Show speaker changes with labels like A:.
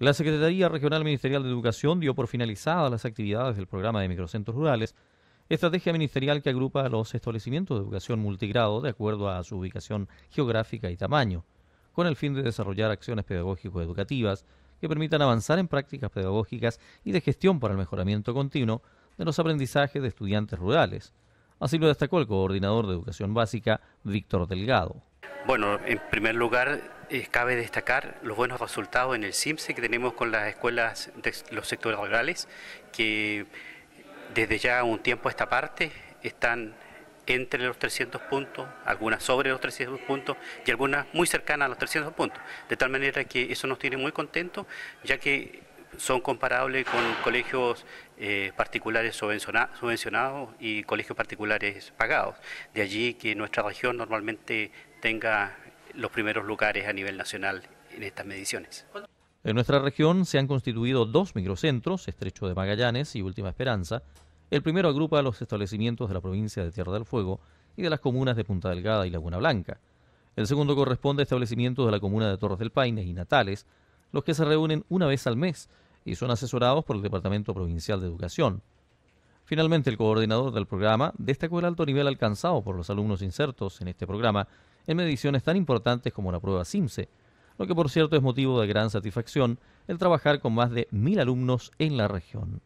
A: La Secretaría Regional Ministerial de Educación dio por finalizadas las actividades del programa de microcentros rurales, estrategia ministerial que agrupa los establecimientos de educación multigrado de acuerdo a su ubicación geográfica y tamaño, con el fin de desarrollar acciones pedagógico-educativas que permitan avanzar en prácticas pedagógicas y de gestión para el mejoramiento continuo de los aprendizajes de estudiantes rurales. Así lo destacó el coordinador de educación básica, Víctor Delgado.
B: Bueno, en primer lugar, eh, cabe destacar los buenos resultados en el CIMSE que tenemos con las escuelas de los sectores rurales, que desde ya un tiempo esta parte están entre los 300 puntos, algunas sobre los 300 puntos y algunas muy cercanas a los 300 puntos. De tal manera que eso nos tiene muy contentos, ya que son comparables con colegios eh, particulares subvencionados y colegios particulares pagados. De allí que nuestra región normalmente tenga los primeros lugares a nivel nacional en estas mediciones.
A: En nuestra región se han constituido dos microcentros, Estrecho de Magallanes y Última Esperanza. El primero agrupa los establecimientos de la provincia de Tierra del Fuego y de las comunas de Punta Delgada y Laguna Blanca. El segundo corresponde a establecimientos de la comuna de Torres del Paine y Natales, los que se reúnen una vez al mes y son asesorados por el Departamento Provincial de Educación. Finalmente, el coordinador del programa destacó el alto nivel alcanzado por los alumnos insertos en este programa en mediciones tan importantes como la prueba CIMSE, lo que por cierto es motivo de gran satisfacción el trabajar con más de mil alumnos en la región.